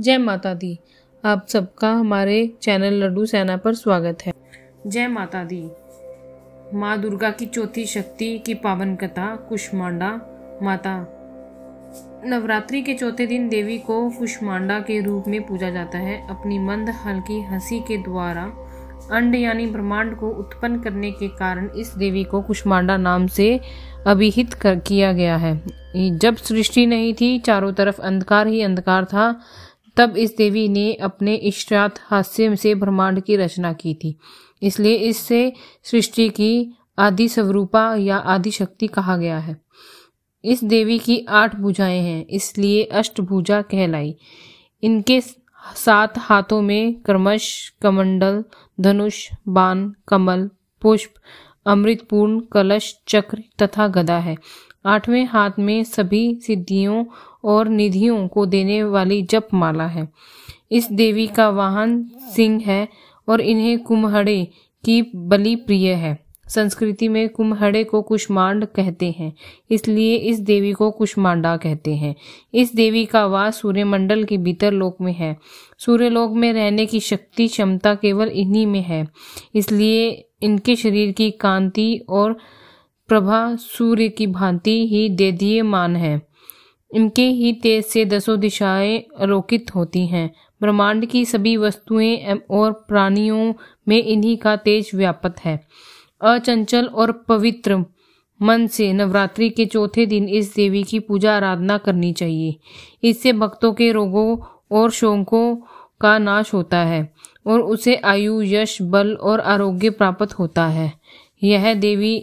जय माता दी आप सबका हमारे चैनल लड्डू सेना पर स्वागत है जय माता दी माँ दुर्गा की चौथी शक्ति की पावन कथा कुष्मांडा माता नवरात्रि के चौथे दिन देवी को कुष्मांडा के रूप में पूजा जाता है अपनी मंद हल्की हंसी के द्वारा अंड यानी ब्रह्मांड को उत्पन्न करने के कारण इस देवी को कुष्मांडा नाम से अभिहित कर किया गया है जब सृष्टि नहीं थी चारों तरफ अंधकार ही अंधकार था तब इस देवी ने अपने इष्टार्थ हास्य से ब्रह्मांड की रचना की थी इसलिए इससे सृष्टि की आदि स्वरूपा या आदि शक्ति कहा गया है इस देवी की आठ भुजाएं हैं इसलिए अष्टभुजा कहलाई इनके सात हाथों में क्रमश कमंडल धनुष बाण कमल पुष्प अमृतपूर्ण कलश चक्र तथा गदा है आठवें हाथ में सभी सिद्धियों और निधियों को देने वाली जप माला है इस देवी का वाहन सिंह है और इन्हें कुम्हड़े की बलि प्रिय है संस्कृति में कुम्हड़े को कुष्मांड कहते हैं इसलिए इस देवी को कुष्मांडा कहते हैं इस देवी का वास सूर्यमंडल के भीतर लोक में है सूर्य लोक में रहने की शक्ति क्षमता केवल इन्हीं में है इसलिए इनके शरीर की कांति और प्रभा सूर्य की भांति ही मान है इनके ही तेज से दसों दिशाएं आलोकित होती हैं ब्रह्मांड की सभी वस्तुएं और प्राणियों में इन्हीं का तेज व्यापक है अचंचल और पवित्र मन से नवरात्रि के चौथे दिन इस देवी की पूजा आराधना करनी चाहिए इससे भक्तों के रोगों और शोकों का नाश होता है और उसे आयु यश बल और आरोग्य प्राप्त होता है यह देवी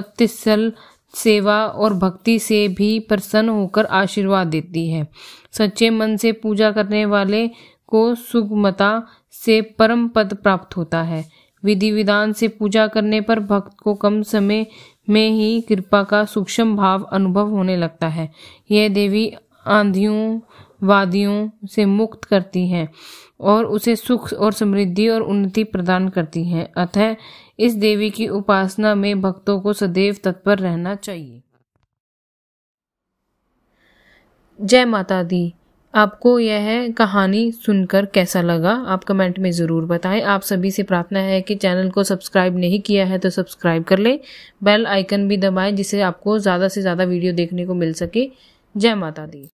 अत्यसल सेवा और भक्ति से भी प्रसन्न होकर आशीर्वाद देती है सच्चे मन से पूजा करने वाले को सुगमता से परम पद प्राप्त होता है विधि विधान से पूजा करने पर भक्त को कम समय में ही कृपा का सूक्ष्म भाव अनुभव होने लगता है यह देवी आंधियों वादियों से मुक्त करती हैं और उसे सुख और समृद्धि और उन्नति प्रदान करती हैं अतः इस देवी की उपासना में भक्तों को सदैव तत्पर रहना चाहिए जय माता दी आपको यह कहानी सुनकर कैसा लगा आप कमेंट में ज़रूर बताएं आप सभी से प्रार्थना है कि चैनल को सब्सक्राइब नहीं किया है तो सब्सक्राइब कर लें बेल आइकन भी दबाएं जिससे आपको ज़्यादा से ज़्यादा वीडियो देखने को मिल सके जय माता दी